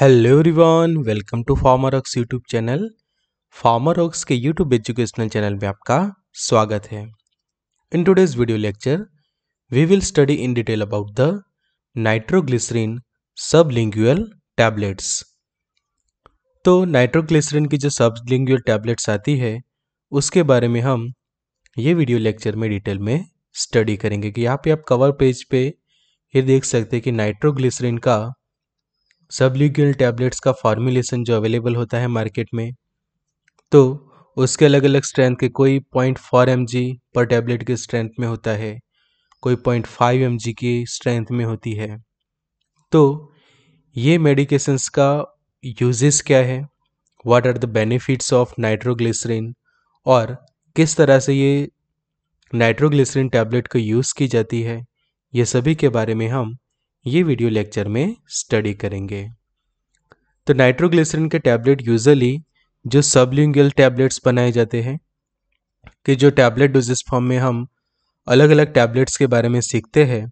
Hello everyone welcome to Pharmarox YouTube channel Pharmarox के YouTube educational channel में आपका स्वागत है in today's video lecture we will study in detail about the nitroglycerin sublingual tablets तो nitroglycerin की जो लिंग्यूअल tablets आती है उसके बारे में हम ये वीडियो लेक्चर में डिटेल में स्टडी करेंगे कि यहाँ पे आप कवर पेज पे ये देख सकते हैं कि नाइट्रोग्लिसरीन का सबल्यूक्यूल टैबलेट्स का फार्मूलेशन जो अवेलेबल होता है मार्केट में तो उसके अलग अलग स्ट्रेंथ के कोई पॉइंट फोर एम जी पर टैबलेट के स्ट्रेंथ में होता है कोई पॉइंट फाइव एम जी की स्ट्रेंथ में होती है तो ये मेडिकेशंस का यूजेस क्या है what are the benefits of nitroglycerin और किस तरह से ये नाइट्रोग्लिसरीन टैबलेट को यूज़ की जाती है ये सभी के बारे में हम ये वीडियो लेक्चर में स्टडी करेंगे तो नाइट्रोग्लिसरीन के टैबलेट यूजली जो सबलिंगल टैबलेट्स बनाए जाते हैं कि जो टैबलेट डोजेस फॉर्म में हम अलग अलग टैबलेट्स के बारे में सीखते हैं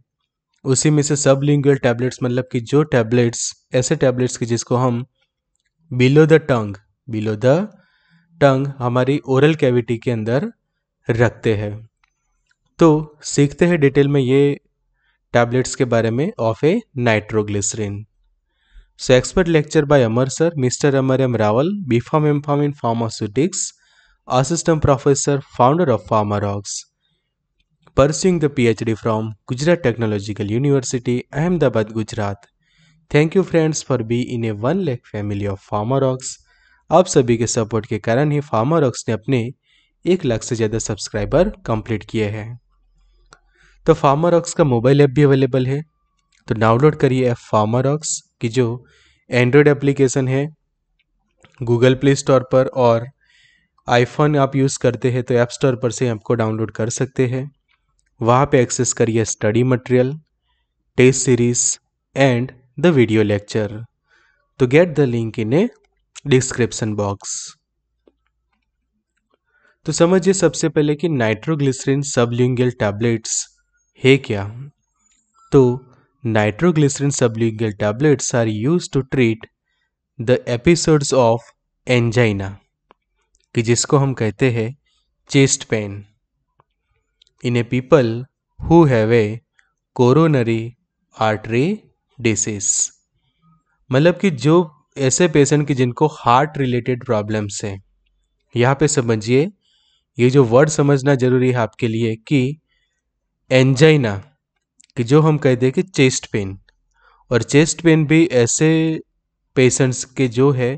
उसी में से सब लिंगुअल टैबलेट्स मतलब कि जो टैबलेट्स ऐसे टैबलेट्स की जिसको हम below the tongue below the tongue हमारी ओरल कैविटी के अंदर रखते हैं तो सीखते हैं डिटेल में ये टैबलेट्स के बारे में of a nitroglycerin so expert lecture by Amar sir mister Amar M Rawal B Pharm M Pharm in pharmaceutics assistant professor founder of Pharmarox pursuing the D from Gujarat Technological University Ahmedabad Gujarat thank you friends for be in a one lakh family of Pharmarox आप सभी के support के कारण ही Pharmarocks ने अपने एक लाख से ज़्यादा सब्सक्राइबर कंप्लीट किए हैं तो फार्मर ऑक्स का मोबाइल ऐप भी अवेलेबल है तो डाउनलोड करिए ऐप फार्मर ऑक्स की जो एंड्रॉयड एप्लीकेशन है गूगल प्ले स्टोर पर और आईफोन आप यूज़ करते हैं तो ऐप स्टोर पर से आपको डाउनलोड कर सकते हैं वहाँ पे एक्सेस करिए study material test series and the video lecture तो get the link in a description box तो समझिए सबसे पहले कि नाइट्रोग्लिसरीन सबलिंगियल टैबलेट्स है क्या तो nitroglycerin sublingual tablets are use to treat the episodes of angina कि जिसको हम कहते हैं chest pain in a people who have a coronary artery disease मतलब कि जो ऐसे पेशेंट की जिनको हार्ट रिलेटेड प्रॉब्लम्स हैं यहाँ पे समझिए ये जो वर्ड समझना ज़रूरी है आपके लिए कि एंजाइना कि जो हम कहते हैं कि चेस्ट पेन और चेस्ट पेन भी ऐसे पेशेंट्स के जो है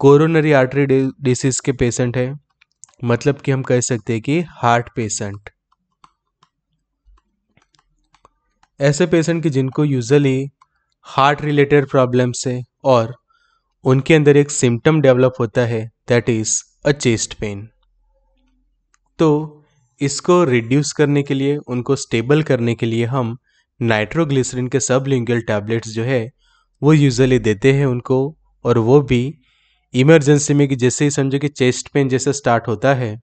कोरोनरी आर्टरी डिसीज के पेशेंट है मतलब कि हम कह सकते हैं कि हार्ट पेशेंट ऐसे पेशेंट कि जिनको यूजली हार्ट रिलेटेड प्रॉब्लम्स है और उनके अंदर एक सिम्टम डेवलप होता है that is a chest pain तो इसको रिड्यूस करने के लिए उनको स्टेबल करने के लिए हम नाइट्रोग्लिसरीन के सब लिंगल टैबलेट्स जो है वो यूजली देते हैं उनको और वो भी इमरजेंसी में कि जैसे ही समझो कि चेस्ट पेन जैसे स्टार्ट होता है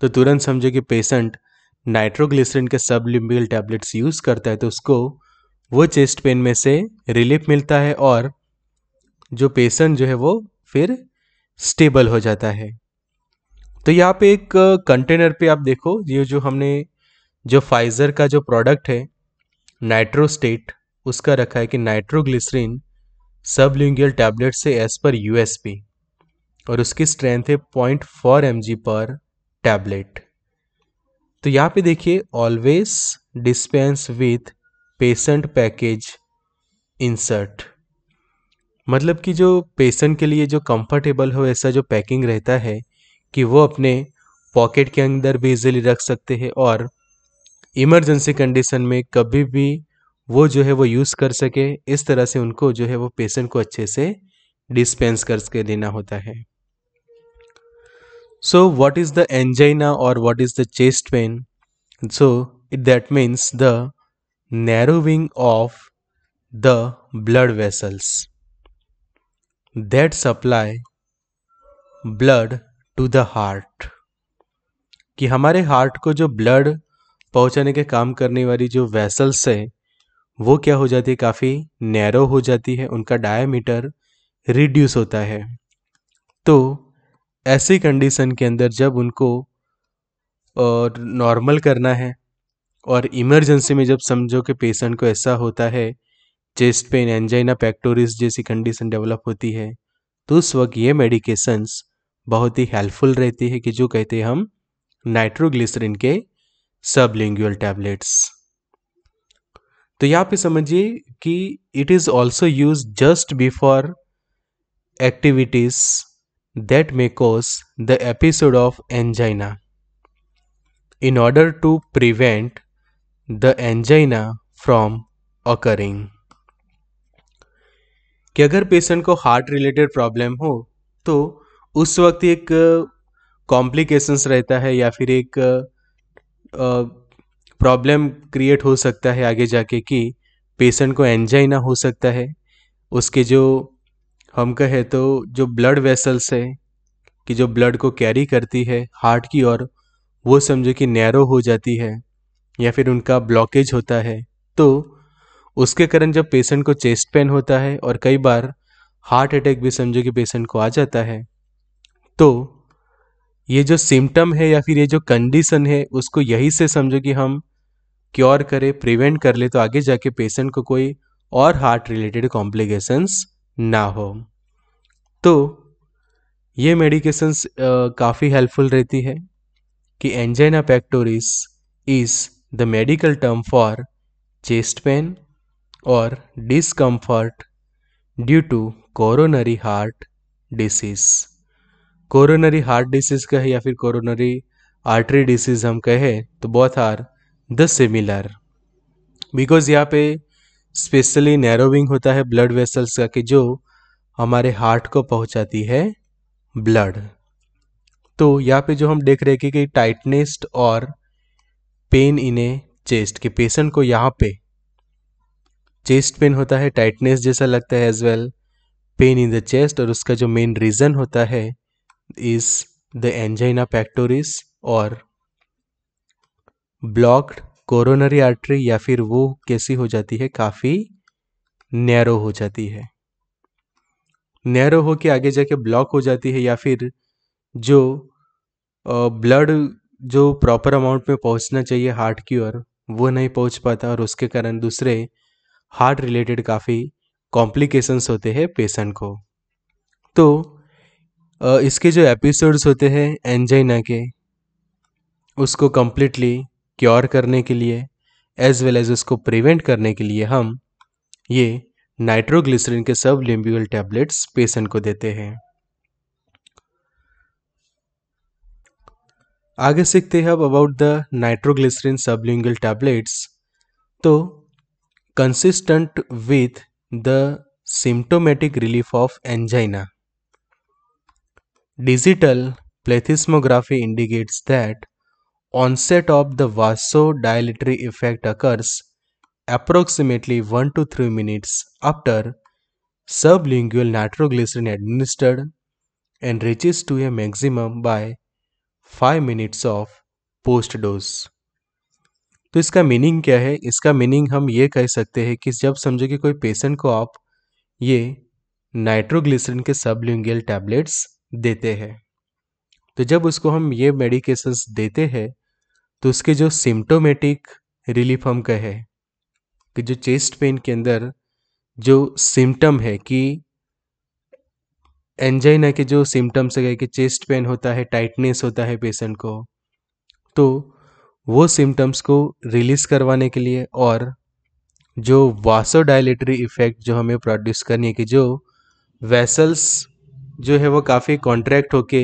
तो तुरंत समझो कि पेशेंट नाइट्रोग्लिसरीन के सब लिंगल टैबलेट्स यूज़ करता है तो उसको वो चेस्ट पेन में से रिलीफ मिलता है और जो पेशेंट जो है वो फिर स्टेबल हो जाता है तो यहाँ पे एक कंटेनर पे आप देखो ये जो हमने जो फाइजर का जो प्रोडक्ट है नाइट्रोस्टेट उसका रखा है कि नाइट्रोग्लिसरीन सबलिंगियल टैबलेट से एज पर यूएसपी और उसकी स्ट्रेंथ है point four M per tablet तो यहाँ पे देखिए always dispense with patient package insert मतलब कि जो पेशेंट के लिए जो कंफर्टेबल हो ऐसा जो पैकिंग रहता है कि वो अपने पॉकेट के अंदर भी इजीली रख सकते हैं और इमरजेंसी कंडीशन में कभी भी वो जो है वो यूज़ कर सके इस तरह से उनको जो है वो पेशेंट को अच्छे से डिस्पेंस करके देना होता है so what is the angina और what is the chest pain so that means the wing of the blood vessels that supply blood to the heart कि हमारे हार्ट को जो ब्लड पहुंचाने के काम करने वाली जो वेसल्स है वो क्या हो जाती है काफ़ी नैरो हो जाती है उनका डायमीटर रिड्यूस होता है तो ऐसी कंडीशन के अंदर जब उनको और नॉर्मल करना है और इमरजेंसी में जब समझो कि पेशेंट को ऐसा होता है चेस्ट पेन एंजाइना पैक्टोरिस जैसी कंडीशन डेवलप होती है तो उस वक्त ये मेडिकेशंस बहुत ही हेल्पफुल रहती है कि जो कहते हैं हम नाइट्रोग्लिसरिन के सबलिंगुअल टैबलेट्स तो यहाँ पे समझिए कि it is also use just before activities that may cause the episode of angina in order to prevent the angina from occurring कि अगर पेशेंट को हार्ट रिलेटेड प्रॉब्लम हो तो उस वक्त एक कॉम्प्लिकेशंस रहता है या फिर एक प्रॉब्लम क्रिएट हो सकता है आगे जाके कि पेशेंट को एंजाइना हो सकता है उसके जो हम कहे तो जो ब्लड वेसल्स है कि जो ब्लड को कैरी करती है हार्ट की ओर वो समझो कि नैरो हो जाती है या फिर उनका ब्लॉकेज होता है तो उसके कारण जब पेशेंट को चेस्ट पेन होता है और कई बार हार्ट अटैक भी समझो कि पेशेंट को आ जाता है तो ये जो सिम्टम है या फिर ये जो कंडीशन है उसको यही से समझो कि हम क्योर करें प्रिवेंट कर ले तो आगे जाके पेशेंट को कोई और हार्ट रिलेटेड कॉम्प्लिकेशंस ना हो तो ये मेडिकेशंस काफ़ी हेल्पफुल रहती है कि angina pectoris is the medical term for chest pain और discomfort due to coronary heart disease coronary heart disease कहे या फिर कोरोनरी आर्टरी डिसीज़ हम कहे तो both are the similar because यहाँ पे स्पेशली नैरोविंग होता है ब्लड वेसल्स का कि जो हमारे हार्ट को पहुंचाती है ब्लड तो यहाँ पे जो हम देख रहे हैं कि टाइटनेस्ट और पेन इन ए चेस्ट के पेशेंट को यहाँ पे चेस्ट पेन होता है टाइटनेस जैसा लगता है as well pain in the chest और उसका जो मेन रीज़न होता है is the angina pectoris और blocked कोरोनरी आर्टरी या फिर वो कैसी हो जाती है काफ़ी नैरो हो जाती है नैरो हो के आगे जाके ब्लॉक हो जाती है या फिर जो ब्लड जो प्रॉपर अमाउंट में पहुंचना चाहिए हार्ट की ओर वो नहीं पहुंच पाता और उसके कारण दूसरे हार्ट रिलेटेड काफ़ी कॉम्प्लिकेशंस होते हैं पेशेंट को तो इसके जो एपिसोड्स होते हैं एंजाइना के उसको कम्प्लीटली क्योर करने के लिए एज वेल एज उसको प्रिवेंट करने के लिए हम ये नाइट्रोग्लिसरीन के सब लिम्ब्यूल टैबलेट्स पेशेंट को देते हैं आगे सीखते हैं अब about the nitroglycerin sublingual tablets तो consistent with the symptomatic relief of angina Digital plethysmography indicates that onset of the vasodilatory effect occurs approximately 1 to 3 minutes after sublingual nitroglycerin administered and reaches to a maximum by 5 minutes of post dose. तो इसका meaning क्या है इसका meaning हम ये कह सकते हैं कि जब समझो कि कोई पेशेंट को आप ये नाइट्रोग्लिसरिन के सबलिंगियल टैबलेट्स देते हैं तो जब उसको हम ये मेडिकेशंस देते हैं तो उसके जो सिम्टोमेटिक रिलीफ हम कहे कि जो चेस्ट पेन के अंदर जो सिम्टम है कि एंजाइना के जो सिम्टम्स है कि चेस्ट पेन होता है टाइटनेस होता है पेशेंट को तो वो सिम्टम्स को रिलीज़ करवाने के लिए और जो वासोडाइलेटरी इफ़ेक्ट जो हमें प्रोड्यूस करने की जो वेसल्स जो है वो काफ़ी कॉन्ट्रैक्ट होके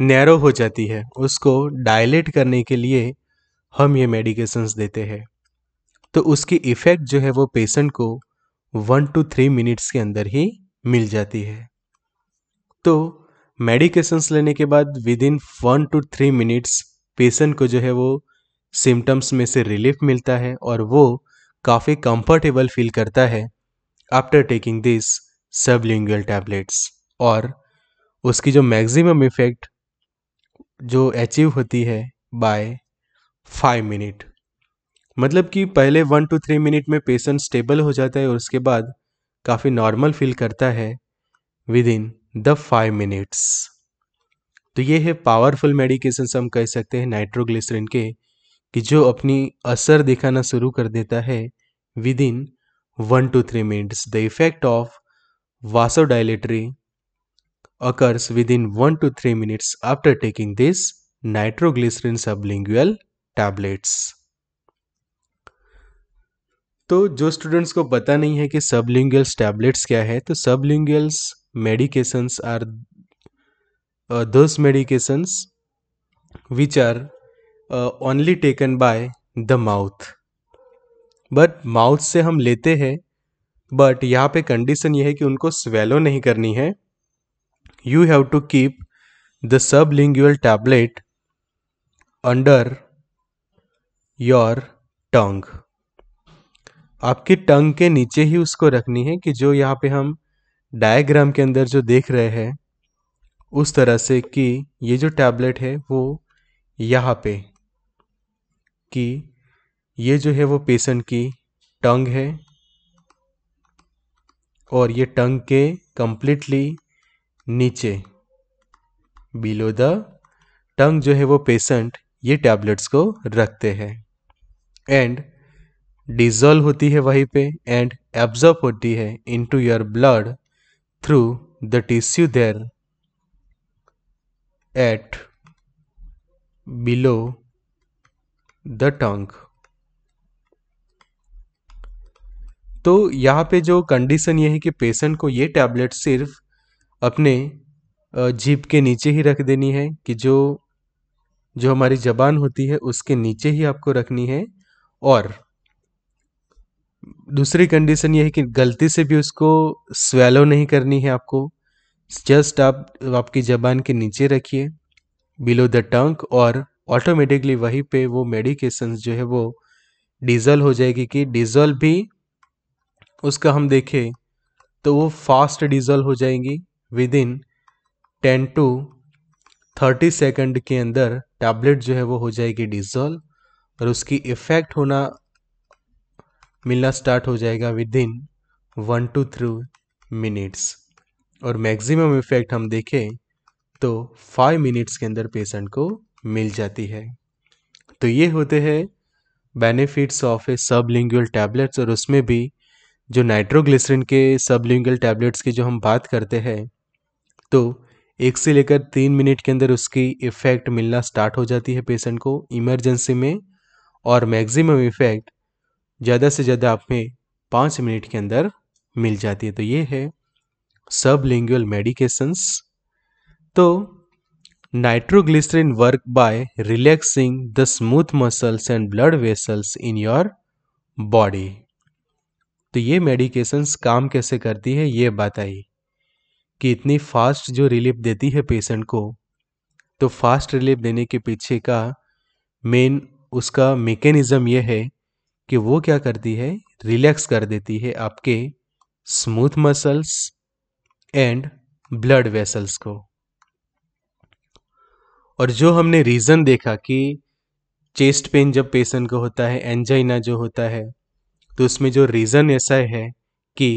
नैरो हो जाती है उसको डायलेट करने के लिए हम ये मेडिकेशंस देते हैं तो उसकी इफ़ेक्ट जो है वो पेशेंट को वन टू थ्री मिनट्स के अंदर ही मिल जाती है तो मेडिकेशंस लेने के बाद within one two three minutes patient को जो है वो सिम्टम्स में से रिलीफ मिलता है और वो काफ़ी कंफर्टेबल फील करता है after taking this sublingual tablets और उसकी जो मैक्सिमम इफ़ेक्ट जो अचीव होती है बाय फाइव मिनट मतलब कि पहले वन टू थ्री मिनट में पेशेंट स्टेबल हो जाता है और उसके बाद काफ़ी नॉर्मल फील करता है within the five minutes तो ये है पावरफुल मेडिकेशन हम कह सकते हैं नाइट्रोग्लिसरिन के कि जो अपनी असर दिखाना शुरू कर देता है within one two three minutes the effect of vasodilatory occurs within 1 to 3 minutes after taking this nitroglycerin sublingual tablets तो जो स्टूडेंट्स को पता नहीं है कि सबलिंगल्स टैबलेट्स क्या है तो sublinguals medications are those medications which are only taken by the mouth but mouth से हम लेते हैं बट यहाँ पे कंडीशन ये है कि उनको स्वेलो नहीं करनी है you have to keep the sublingual tablet under your tongue आपकी टंग के नीचे ही उसको रखनी है कि जो यहाँ पे हम डायग्राम के अंदर जो देख रहे हैं उस तरह से कि ये जो टैबलेट है वो यहाँ पे कि ये जो है वो पेशेंट की टंग है और ये टंग के कम्प्लीटली नीचे बिलो द टंग जो है वो पेशेंट ये टैबलेट्स को रखते हैं एंड डिजोल्व होती है वहीं पे एंड एब्जॉर्ब होती है into your blood through the tissue there at below the tongue तो यहाँ पे जो कंडीशन ये है कि पेशेंट को ये टैबलेट सिर्फ अपने जीप के नीचे ही रख देनी है कि जो जो हमारी जबान होती है उसके नीचे ही आपको रखनी है और दूसरी कंडीशन ये है कि गलती से भी उसको स्वेलो नहीं करनी है आपको जस्ट आप आपकी जबान के नीचे रखिए बिलो द टंक और ऑटोमेटिकली वहीं पे वो मेडिकेशंस जो है वो डिजल्व हो जाएगी कि डिजल भी उसका हम देखें तो वो फास्ट डीजल हो जाएंगी within ten to thirty second के अंदर टैबलेट जो है वो हो जाएगी डीजल और उसकी इफ़ेक्ट होना मिलना स्टार्ट हो जाएगा within one two three minutes और मैक्सिमम इफ़ेक्ट हम देखें तो फाइव मिनट्स के अंदर पेशेंट को मिल जाती है तो ये होते हैं बेनिफिट्स ऑफ ए सब लिंगुअल टैबलेट्स और उसमें भी जो नाइट्रोग्लिसरिन के सबलिंगल टैबलेट्स की जो हम बात करते हैं तो एक से लेकर तीन मिनट के अंदर उसकी इफ़ेक्ट मिलना स्टार्ट हो जाती है पेशेंट को इमरजेंसी में और मैक्सिमम इफ़ेक्ट ज़्यादा से ज़्यादा आप में पाँच मिनट के अंदर मिल जाती है तो ये है सब लिंगुअल मेडिकेशंस तो nitroglycerin work by relaxing the smooth muscles and blood vessels in your body तो ये मेडिकेशंस काम कैसे करती है ये बात आई कि इतनी फास्ट जो रिलीफ देती है पेशेंट को तो फास्ट रिलीफ देने के पीछे का मेन उसका मेकेनिज़्म यह है कि वो क्या करती है रिलैक्स कर देती है आपके smooth muscles and blood vessels को और जो हमने रीज़न देखा कि चेस्ट पेन जब पेशेंट को होता है एंजाइना जो होता है तो उसमें जो रीज़न ऐसा है कि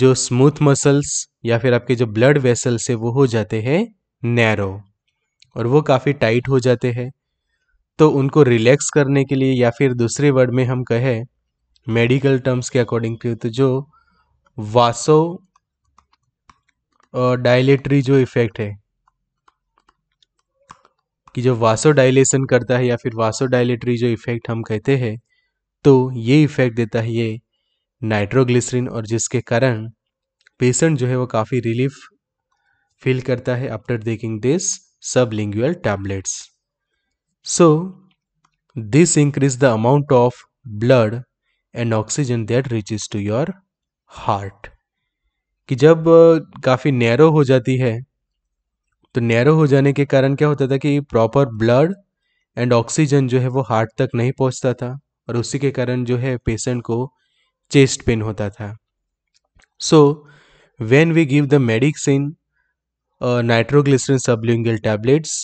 जो स्मूथ मसल्स या फिर आपके जो ब्लड वेसल्स है वो हो जाते हैं नैरो और वो काफ़ी टाइट हो जाते हैं तो उनको रिलैक्स करने के लिए या फिर दूसरे वर्ड में हम कहें मेडिकल टर्म्स के अकॉर्डिंग टू तो जो वासो डायलेटरी जो इफेक्ट है कि जो वासो डायलेशन करता है या फिर वासो डायलेटरी जो इफेक्ट हम कहते हैं तो ये इफ़ेक्ट देता है ये नाइट्रोग्लिसरीन और जिसके कारण पेशेंट जो है वो काफ़ी रिलीफ फील करता है after taking this sublingual tablets so this increase the amount of blood and oxygen that reaches to your heart कि जब काफ़ी नैरो हो जाती है तो नैरो हो जाने के कारण क्या होता था कि प्रॉपर ब्लड एंड ऑक्सीजन जो है वो हार्ट तक नहीं पहुंचता था और उसी के कारण जो है पेशेंट को चेस्ट पेन होता था so when we give the medicine nitroglycerin sublingual tablets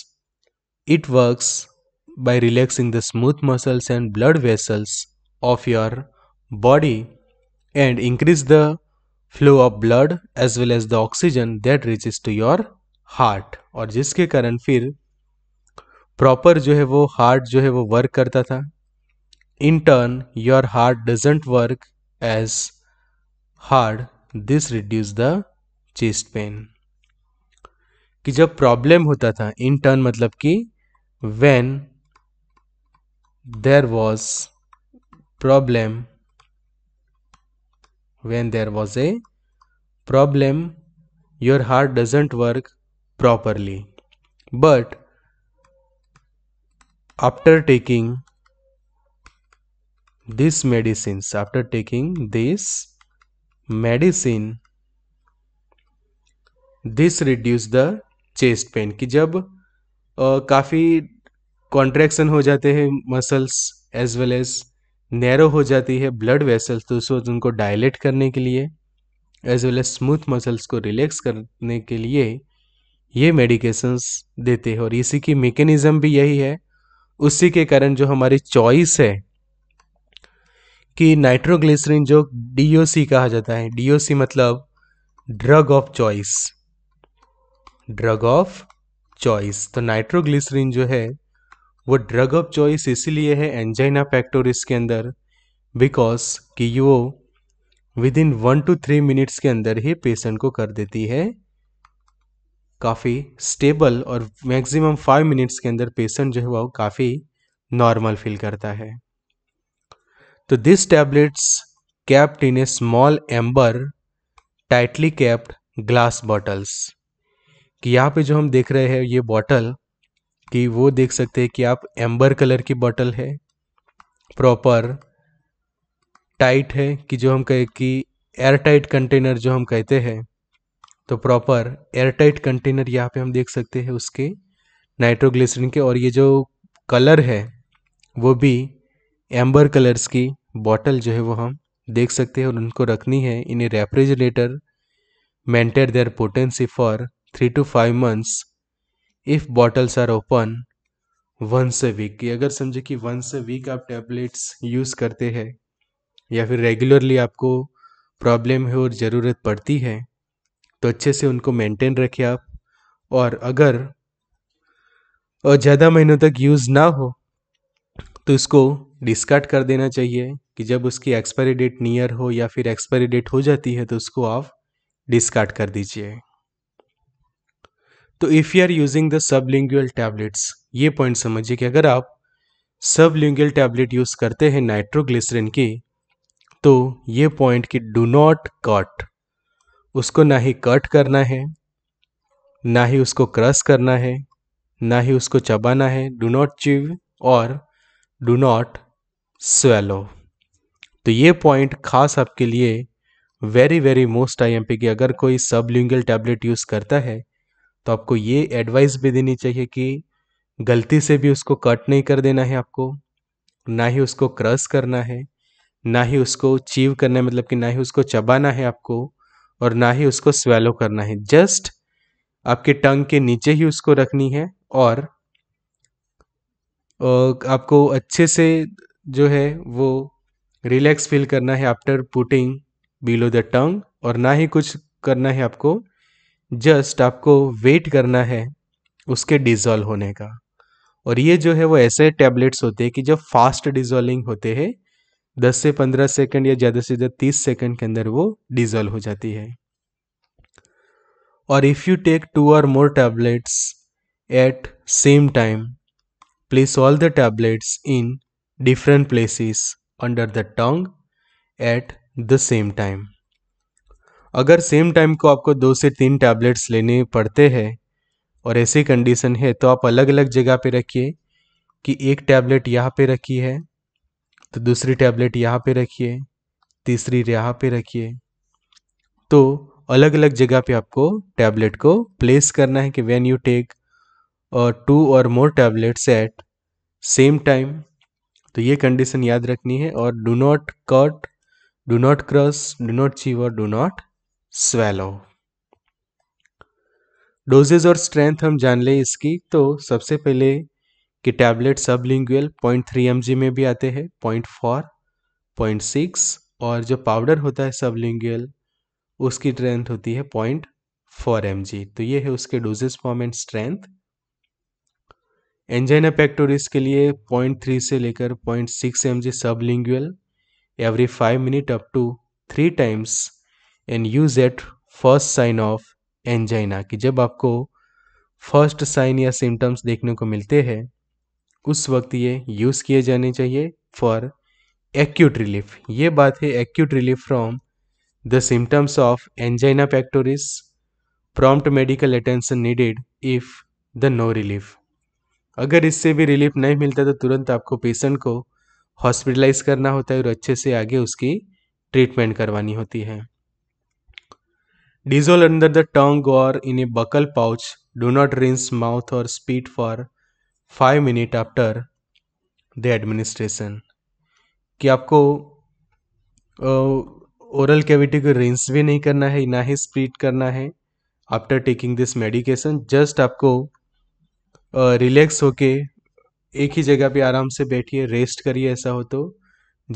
it works by relaxing the smooth muscles and blood vessels of your body and increase the flow of blood as well as the oxygen that reaches to your heart और जिसके कारण फिर proper जो है वो heart जो है वो वर्क करता था in turn your heart doesn't work as hard this reduce the chest pain कि जब प्रॉब्लम होता था इन टर्न मतलब कि when there was problem when there was a problem your heart doesn't work properly but after taking this medicine after taking this medicine this reduce the chest pain कि जब काफ़ी contraction हो जाते हैं muscles as well as narrow हो जाती है blood vessels तो उसको उनको डायलेट करने के लिए as well as smooth muscles को रिलैक्स करने के लिए ये मेडिकेशंस देते हैं और इसी की मेकेनिज़्म भी यही है उसी के कारण जो हमारी चॉइस है कि नाइट्रोग्लिसरीन जो डीओसी कहा जाता है डीओसी मतलब drug of choice drug of choice तो नाइट्रोग्लिसरीन जो है वो ड्रग ऑफ चॉइस इसीलिए है एंजाइना फैक्टोरिस के अंदर बिकॉज कि वो within one two three minutes के अंदर ही पेशेंट को कर देती है काफ़ी स्टेबल और मैक्सिमम फाइव मिनट्स के अंदर पेशेंट जो है वो काफ़ी नॉर्मल फील करता है तो this tablets capped in a small amber tightly capped glass bottles कि यहाँ पे जो हम देख रहे हैं ये बॉटल कि वो देख सकते हैं कि आप एम्बर कलर की बॉटल है प्रॉपर टाइट है कि जो हम कहे कि एयर टाइट कंटेनर जो हम कहते हैं तो प्रॉपर एयर टाइट कंटेनर यहाँ पे हम देख सकते हैं उसके नाइट्रोग्लिसरीन के और ये जो कलर है वो भी एम्बर कलर्स की बॉटल जो है वो हम देख सकते हैं और उनको रखनी है in a refrigerator maintain their potency for three to five months if bottles are open once a week अगर समझे कि वंस ए वीक आप टैबलेट्स यूज़ करते हैं या फिर रेगुलरली आपको प्रॉब्लम है और ज़रूरत पड़ती है तो अच्छे से उनको मेंटेन रखें आप और अगर और ज़्यादा महीनों तक यूज़ ना हो तो इसको डिस्कार्ड कर देना चाहिए कि जब उसकी एक्सपायरी डेट नियर हो या फिर एक्सपायरी डेट हो जाती है तो उसको आप डिस्कार्ड कर दीजिए तो if you are using the sublingual tablets ये पॉइंट समझिए कि अगर आप सब लिंगुअल टैबलेट यूज़ करते हैं नाइट्रोग्लिसरिन की तो ये पॉइंट कि डू नॉट कट उसको ना ही कट करना है ना ही उसको क्रश करना है ना ही उसको चबाना है डू नॉट चिव और डू नॉट स्वेलो तो ये पॉइंट खास आपके लिए very very most I M P की अगर कोई सब लिंगल टैबलेट यूज़ करता है तो आपको ये एडवाइस भी देनी चाहिए कि गलती से भी उसको कट नहीं कर देना है आपको ना ही उसको क्रस करना है ना ही उसको चीव करना है मतलब कि ना ही उसको चबाना है आपको और ना ही उसको स्वेलो करना है जस्ट आपके टंग के नीचे ही उसको रखनी है और आपको अच्छे से जो है वो रिलैक्स फील करना है after putting below the tongue और ना ही कुछ करना है आपको जस्ट आपको वेट करना है उसके डिजॉल्व होने का और ये जो है वो ऐसे टैबलेट्स होते हैं कि जब फास्ट डिजॉल्विंग होते हैं दस से पंद्रह सेकंड या ज़्यादा से ज़्यादा तीस सेकंड के अंदर वो डिजॉल्व हो जाती है और if you take two or more tablets at same time place all the tablets in different places under the tongue at the same time अगर सेम टाइम को आपको दो से तीन टैबलेट्स लेने पड़ते हैं और ऐसी कंडीशन है तो आप अलग अलग जगह पे रखिए कि एक टैबलेट यहाँ पे रखी है तो दूसरी टैबलेट यहाँ पे रखिए तीसरी यहाँ पे रखिए तो अलग अलग जगह पे आपको टैबलेट को प्लेस करना है कि when you take two or more tablets at same time तो ये कंडीशन याद रखनी है और do not cut do not crush do not chew or do not swallow dosages और स्ट्रेंथ हम जान ले इसकी तो सबसे पहले कि टैबलेट सब लिंगुअल पॉइंट थ्री एम में भी आते हैं पॉइंट फोर पॉइंट सिक्स और जो पाउडर होता है सब लिंगुअल उसकी स्ट्रेंथ होती है पॉइंट फोर एम तो ये है उसके dosages form and strength angina pectoris के लिए 0.3 से लेकर 0.6 six M G sublingual every five minute up to three times and use at first sign of angina कि जब आपको फर्स्ट साइन या सिम्टम्स देखने को मिलते हैं उस वक्त ये यूज़ किए जाने चाहिए फॉर एक्यूट रिलीफ ये बात है acute relief from the symptoms of angina pectoris prompt medical attention needed if the no relief अगर इससे भी रिलीफ नहीं मिलता तो तुरंत आपको पेशेंट को हॉस्पिटलाइज करना होता है और अच्छे से आगे उसकी ट्रीटमेंट करवानी होती है dissolve under the tongue or in a buccal pouch do not rinse mouth or spit for five minute after the administration कि आपको ओरल कैविटी को रिंस भी नहीं करना है ना ही स्पीड करना है after taking this medication just आपको रिलैक्स होके एक ही जगह पे आराम से बैठिए रेस्ट करिए ऐसा हो तो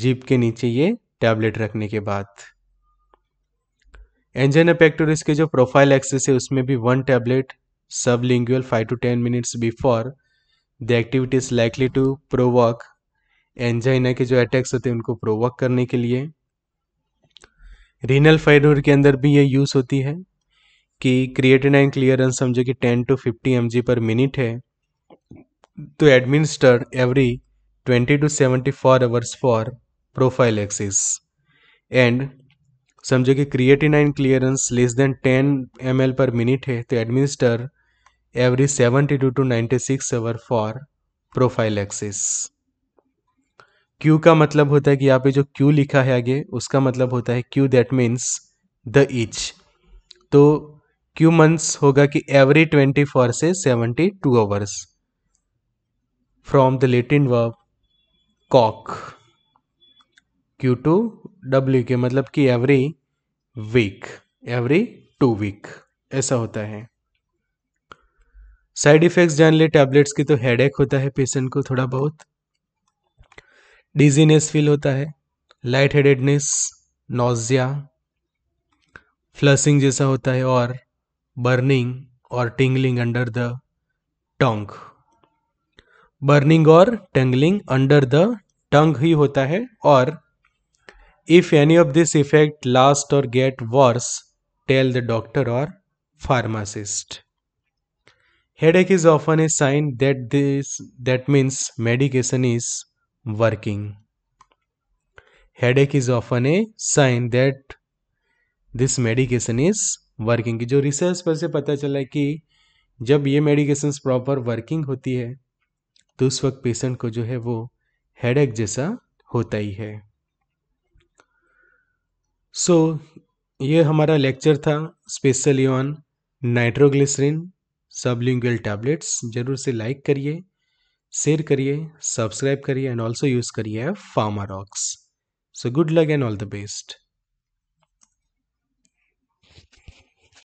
जीप के नीचे ये टैबलेट रखने के बाद एंजाइना पैक्टोरिस के जो प्रोफाइल एक्सेस है उसमें भी one tablet sub ling five to ten minutes before the activity is likely to provoke angina के जो अटैक्स होते हैं उनको प्रोवर्क करने के लिए रीनल फाइडोर के अंदर भी ये यूज़ होती है कि क्रिएटिनाइन क्लियरेंस समझो कि 10 टू 50 एम पर मिनट है to administer every 20 to 74 hours for prophylaxis and समझो कि creatinine clearance less than 10 M per minute है तो administer every 72 to 96 hour for prophylaxis Q का मतलब होता है कि यहाँ पे जो क्यू लिखा है आगे उसका मतलब होता है Q that means the each तो क्यू मंथ्स होगा कि एवरी 24 से 72 to hours from the latin verb cock q to w के मतलब कि every week every two week ऐसा होता है साइड इफेक्ट्स जान ले टैबलेट्स की तो हेडेक होता है पेशेंट को थोड़ा बहुत डिजीनेस फील होता है लाइट हेडेडनेस नोजिया फ्लसिंग जैसा होता है और बर्निंग और tingling under the tongue burning और टंगलिंग अंडर द टंग ही होता है और if any of this effect last or get worse tell the doctor or pharmacist headache is often a sign that this that means medication is working headache is often a sign that this medication is working जो research पर से पता चला है कि जब ये medication proper working होती है तो उस वक्त पेशेंट को जो है वो हेड जैसा होता ही है सो so, ये हमारा लेक्चर था specially on nitroglycerin sublingual tablets जरूर से लाइक करिए शेयर करिए सब्सक्राइब करिए एंड ऑल्सो यूज़ करिए Pharma Rocks so good luck and all the best